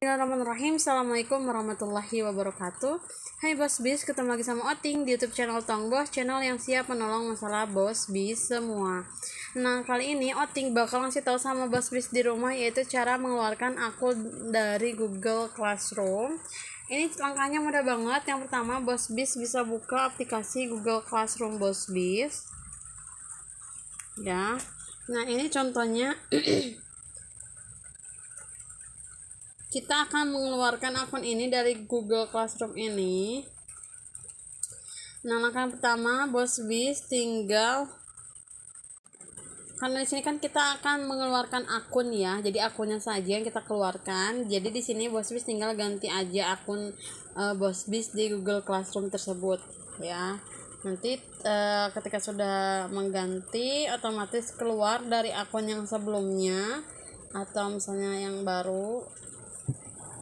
Bismillahirrahmanirrahim Assalamualaikum warahmatullahi wabarakatuh Hai Bos Bis, ketemu lagi sama Oting di Youtube channel Tong Bos Channel yang siap menolong masalah Bos Bis semua Nah kali ini Oting bakal ngasih tahu sama Bos Bis di rumah Yaitu cara mengeluarkan akun dari Google Classroom Ini langkahnya mudah banget Yang pertama Bos Bis bisa buka aplikasi Google Classroom Bos Bis Ya Nah ini contohnya kita akan mengeluarkan akun ini dari Google Classroom ini nah langkah pertama bos bis tinggal karena di sini kan kita akan mengeluarkan akun ya jadi akunnya saja yang kita keluarkan jadi di sini bos bis tinggal ganti aja akun uh, bos bis di Google Classroom tersebut ya nanti e, ketika sudah mengganti otomatis keluar dari akun yang sebelumnya atau misalnya yang baru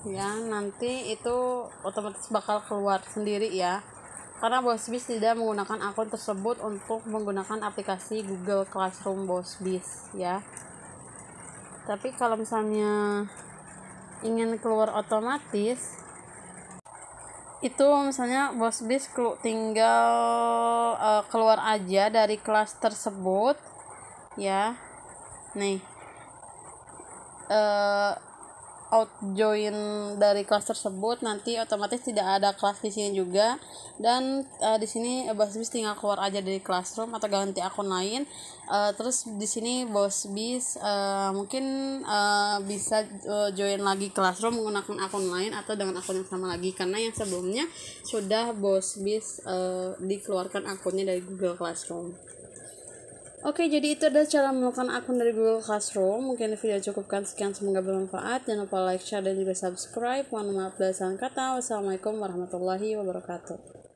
ya nanti itu otomatis bakal keluar sendiri ya karena bos bis tidak menggunakan akun tersebut untuk menggunakan aplikasi Google Classroom bos bis ya tapi kalau misalnya ingin keluar otomatis itu misalnya bos bis tinggal uh, keluar aja dari kelas tersebut ya nih uh, out join dari kelas tersebut nanti otomatis tidak ada kelas di sini juga dan uh, di sini eh, Bos Bis tinggal keluar aja dari classroom atau ganti akun lain uh, terus di sini Bos Bis uh, mungkin uh, bisa uh, join lagi classroom menggunakan akun lain atau dengan akun yang sama lagi karena yang sebelumnya sudah Bos Bis uh, dikeluarkan akunnya dari Google Classroom. Oke, jadi itu adalah cara melakukan akun dari Google Classroom. Mungkin video cukupkan sekian, semoga bermanfaat. Jangan lupa like, share, dan juga subscribe. Mohon maaf bila kata. Wassalamualaikum warahmatullahi wabarakatuh.